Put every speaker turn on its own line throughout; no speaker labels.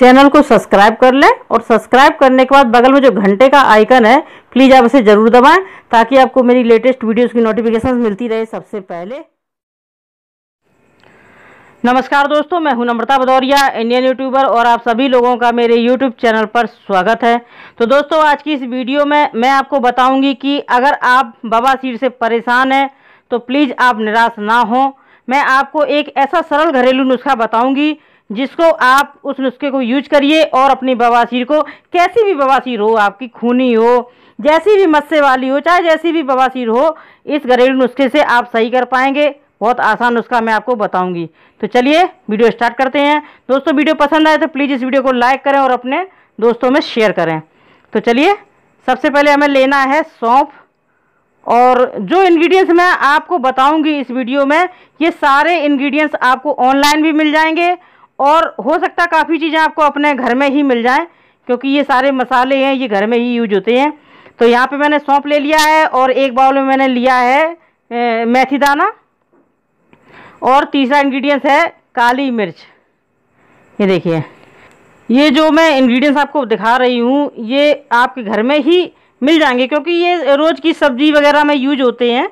channel को subscribe कर लें और सब्सक्राइब करने के बाद बगल में जो घंटे का आइकन है प्लीज़ आप उसे ज़रूर दबाएं ताकि आपको मेरी लेटेस्ट वीडियोस की नोटिफिकेशन मिलती रहे सबसे पहले नमस्कार दोस्तों मैं हूं नम्रता भदौरिया इंडियन यूट्यूबर और आप सभी लोगों का मेरे यूट्यूब चैनल पर स्वागत है तो दोस्तों आज की इस वीडियो में मैं आपको बताऊंगी कि अगर आप बवासीर से परेशान हैं तो प्लीज़ आप निराश ना हों मैं आपको एक ऐसा सरल घरेलू नुस्खा बताऊंगी जिसको आप उस नुस्खे को यूज करिए और अपनी बवासीर को कैसी भी बवासीर हो आपकी खूनी हो जैसी भी मस्से वाली हो चाहे जैसी भी बवासीर हो इस घरेलू नुस्खे से आप सही कर पाएंगे बहुत आसान नुस्खा मैं आपको बताऊंगी तो चलिए वीडियो स्टार्ट करते हैं दोस्तों वीडियो पसंद आए तो प्लीज़ इस वीडियो को लाइक करें और अपने दोस्तों में शेयर करें तो चलिए सबसे पहले हमें लेना है सौंफ और जो इन्ग्रीडियंट्स मैं आपको बताऊँगी इस वीडियो में ये सारे इन्ग्रीडियंट्स आपको ऑनलाइन भी मिल जाएंगे और हो सकता है काफ़ी चीज़ें आपको अपने घर में ही मिल जाए क्योंकि ये सारे मसाले हैं ये घर में ही यूज होते हैं तो यहाँ पे मैंने सौंप ले लिया है और एक बाउल में मैंने लिया है ए, मेथी दाना और तीसरा इंग्रेडिएंट्स है काली मिर्च ये देखिए ये जो मैं इंग्रेडिएंट्स आपको दिखा रही हूँ ये आपके घर में ही मिल जाएंगे क्योंकि ये रोज़ की सब्ज़ी वगैरह में यूज होते हैं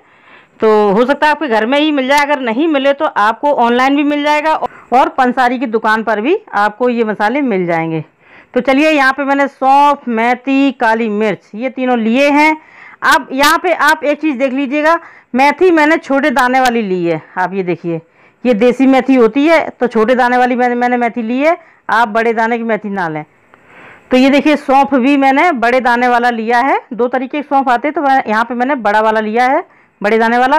तो हो सकता है आपके घर में ही मिल जाए अगर नहीं मिले तो आपको ऑनलाइन भी मिल जाएगा और पंसारी की दुकान पर भी आपको ये मसाले मिल जाएंगे तो चलिए यहाँ पे मैंने सौंफ मेथी काली मिर्च ये तीनों लिए हैं अब यहाँ पे आप एक चीज़ देख लीजिएगा मेथी मैंने छोटे दाने वाली ली है आप ये देखिए ये देसी मेथी होती है तो छोटे दाने वाली मैंने मैंने मेथी ली है आप बड़े दाने की मेथी ना लें तो ये देखिए सौंफ भी मैंने बड़े दाने वाला लिया है दो तरीके के सौंफ आते हैं तो यहाँ पे मैंने बड़ा वाला लिया है बढ़े जाने वाला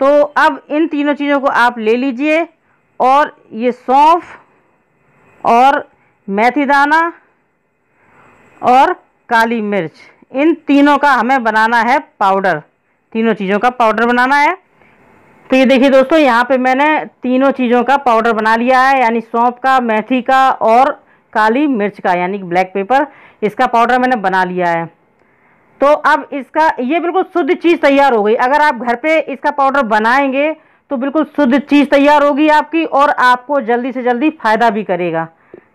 तो अब इन तीनों चीज़ों को आप ले लीजिए और ये सौंफ और मेथी दाना और काली मिर्च इन तीनों का हमें बनाना है पाउडर तीनों चीज़ों का पाउडर बनाना है तो ये देखिए दोस्तों यहाँ पे मैंने तीनों चीज़ों का पाउडर बना लिया है यानी सौंफ का मेथी का और काली मिर्च का यानी ब्लैक पेपर इसका पाउडर मैंने बना लिया है तो अब इसका ये बिल्कुल शुद्ध चीज़ तैयार हो गई अगर आप घर पे इसका पाउडर बनाएंगे तो बिल्कुल शुद्ध चीज़ तैयार होगी आपकी और आपको जल्दी से जल्दी फ़ायदा भी करेगा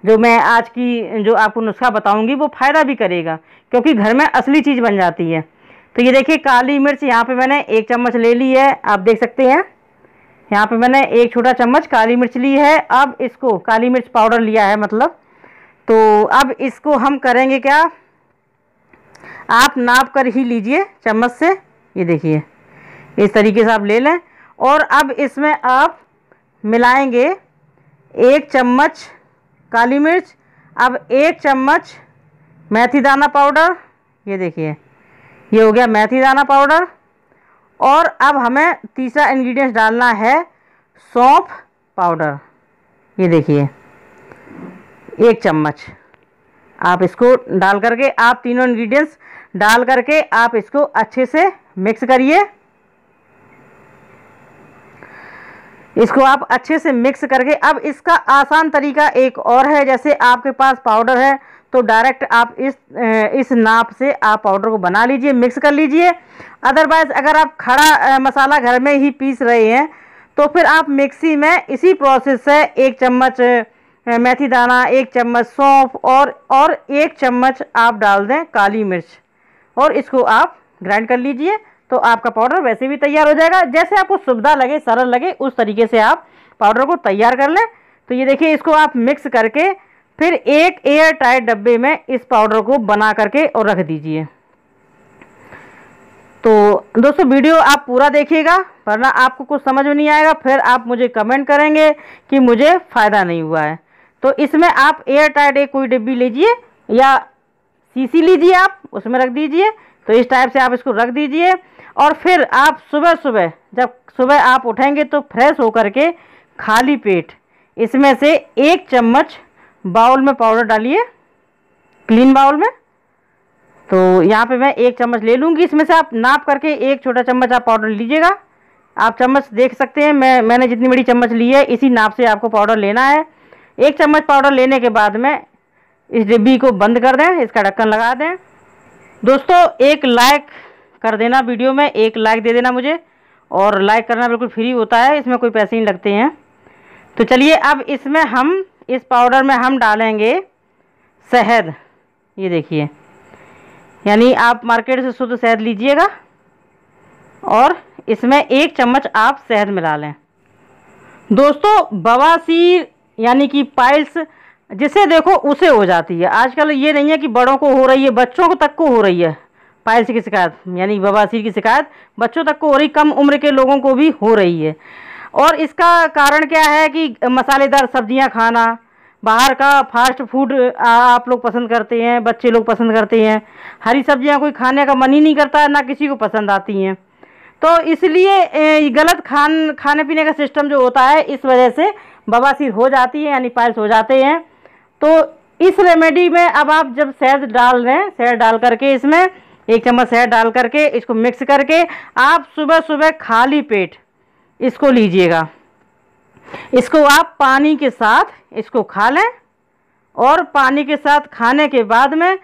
जो मैं आज की जो आपको नुस्खा बताऊंगी वो फ़ायदा भी करेगा क्योंकि घर में असली चीज़ बन जाती है तो ये देखिए काली मिर्च यहाँ पे मैंने एक चम्मच ले ली है आप देख सकते हैं यहाँ पे मैंने एक छोटा चम्मच काली मिर्च ली है अब इसको काली मिर्च पाउडर लिया है मतलब तो अब इसको हम करेंगे क्या आप नाप कर ही लीजिए चम्मच से ये देखिए इस तरीके से आप ले लें और अब इसमें आप मिलाएंगे एक चम्मच काली मिर्च अब एक चम्मच मेथी दाना पाउडर ये देखिए ये हो गया मेथी दाना पाउडर और अब हमें तीसरा इन्ग्रीडियंट डालना है सौंफ पाउडर ये देखिए एक चम्मच आप इसको डाल करके आप तीनों इंग्रेडिएंट्स डाल करके आप इसको अच्छे से मिक्स करिए इसको आप अच्छे से मिक्स करके अब इसका आसान तरीका एक और है जैसे आपके पास पाउडर है तो डायरेक्ट आप इस इस नाप से आप पाउडर को बना लीजिए मिक्स कर लीजिए अदरवाइज़ अगर आप खड़ा मसाला घर में ही पीस रहे हैं तो फिर आप मिक्सी में इसी प्रोसेस से एक चम्मच मेथी दाना एक चम्मच सौंफ और और एक चम्मच आप डाल दें काली मिर्च और इसको आप ग्राइंड कर लीजिए तो आपका पाउडर वैसे भी तैयार हो जाएगा जैसे आपको सुविधा लगे सरल लगे उस तरीके से आप पाउडर को तैयार कर लें तो ये देखिए इसको आप मिक्स करके फिर एक एयर टाइट डब्बे में इस पाउडर को बना करके और रख दीजिए तो दोस्तों वीडियो आप पूरा देखिएगा वरना आपको कुछ समझ में नहीं आएगा फिर आप मुझे कमेंट करेंगे कि मुझे फ़ायदा नहीं हुआ है तो इसमें आप एयर टाइट एक कोई डिब्बी लीजिए या सीसी लीजिए आप उसमें रख दीजिए तो इस टाइप से आप इसको रख दीजिए और फिर आप सुबह सुबह जब सुबह आप उठेंगे तो फ्रेश होकर के खाली पेट इसमें से एक चम्मच बाउल में पाउडर डालिए क्लीन बाउल में तो यहाँ पे मैं एक चम्मच ले लूँगी इसमें से आप नाप करके एक छोटा चम्मच आप पाउडर लीजिएगा आप चम्मच देख सकते हैं मैं मैंने जितनी बड़ी चम्मच ली है इसी नाप से आपको पाउडर लेना है एक चम्मच पाउडर लेने के बाद में इस डिब्बी को बंद कर दें इसका ढक्कन लगा दें दोस्तों एक लाइक कर देना वीडियो में एक लाइक दे देना मुझे और लाइक करना बिल्कुल फ्री होता है इसमें कोई पैसे नहीं लगते हैं तो चलिए अब इसमें हम इस पाउडर में हम डालेंगे शहद ये देखिए यानी आप मार्केट से शुद्ध शहद लीजिएगा और इसमें एक चम्मच आप शहद मिला लें दोस्तों बवासीर यानी कि पाइल्स जिसे देखो उसे हो जाती है आजकल ये नहीं है कि बड़ों को हो रही है बच्चों को तक को हो रही है पाइल्स की शिकायत यानी बवासीर की शिकायत बच्चों तक को हो रही कम उम्र के लोगों को भी हो रही है और इसका कारण क्या है कि मसालेदार सब्जियां खाना बाहर का फास्ट फूड आप लोग पसंद करते हैं बच्चे लोग पसंद करते हैं हरी सब्जियां कोई खाने का मन ही नहीं करता है ना किसी को पसंद आती हैं तो इसलिए गलत खान खाने पीने का सिस्टम जो होता है इस वजह से बवासीर हो जाती है यानी पायल्स हो जाते हैं तो इस रेमेडी में अब आप जब शहद डाल दें शहद डाल करके इसमें एक चम्मच शहद डाल करके इसको मिक्स करके आप सुबह सुबह खाली पेट इसको लीजिएगा इसको आप पानी के साथ इसको खा लें और पानी के साथ खाने के बाद में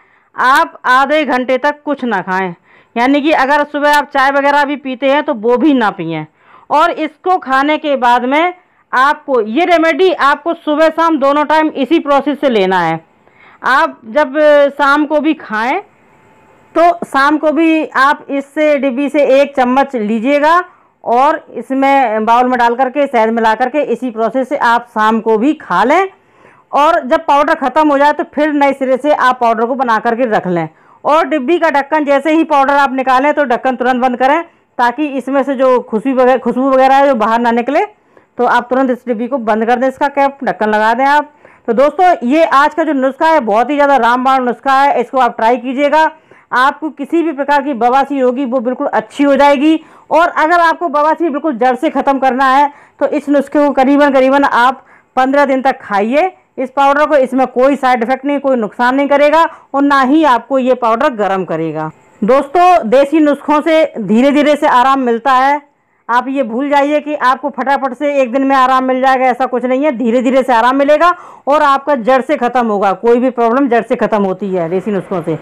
आप आधे घंटे तक कुछ ना खाएं यानी कि अगर सुबह आप चाय वगैरह भी पीते हैं तो वो भी ना पिए और इसको खाने के बाद में आपको ये रेमेडी आपको सुबह शाम दोनों टाइम इसी प्रोसेस से लेना है आप जब शाम को भी खाएं तो शाम को भी आप इससे डिब्बी से एक चम्मच लीजिएगा और इसमें बाउल में डाल करके शहद मिला करके इसी प्रोसेस से आप शाम को भी खा लें और जब पाउडर ख़त्म हो जाए तो फिर नए सिरे से आप पाउडर को बना करके रख लें और डिब्बी का ढक्कन जैसे ही पाउडर आप निकालें तो ढक्कन तुरंत बंद करें ताकि इसमें से जो खुशबू वगैरह खुशबू वगैरह है जो बाहर ना निकले तो आप तुरंत इस डिब्बी को बंद कर दें इसका कैप ढक्कन लगा दें आप तो दोस्तों ये आज का जो नुस्खा है बहुत ही ज़्यादा रामबाण नुस्खा है इसको आप ट्राई कीजिएगा आपको किसी भी प्रकार की बवासी होगी वो बिल्कुल अच्छी हो जाएगी और अगर आपको बवासी बिल्कुल जड़ से ख़त्म करना है तो इस नुस्खे को करीबन करीबन आप पंद्रह दिन तक खाइए इस पाउडर को इसमें कोई साइड इफेक्ट नहीं कोई नुकसान नहीं करेगा और ना ही आपको ये पाउडर गर्म करेगा दोस्तों देसी नुस्खों से धीरे धीरे से आराम मिलता है आप ये भूल जाइए कि आपको फटाफट से एक दिन में आराम मिल जाएगा ऐसा कुछ नहीं है धीरे धीरे से आराम मिलेगा और आपका जड़ से ख़त्म होगा कोई भी प्रॉब्लम जड़ से ख़त्म होती है देसी नुस्खों से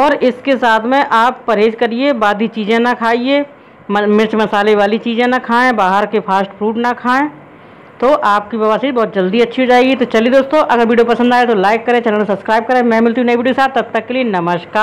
और इसके साथ में आप परहेज करिए बादी चीज़ें ना खाइए मिर्च मसाले वाली चीज़ें ना खाएँ बाहर के फास्ट फूड ना खाएँ तो आपकी बवासीर बहुत जल्दी अच्छी हो जाएगी तो चलिए दोस्तों अगर वीडियो पसंद आए तो लाइक करें चैनल सब्सक्राइब करें मैं मिलती हूँ नई वीडियो के साथ तब तक के लिए नमस्कार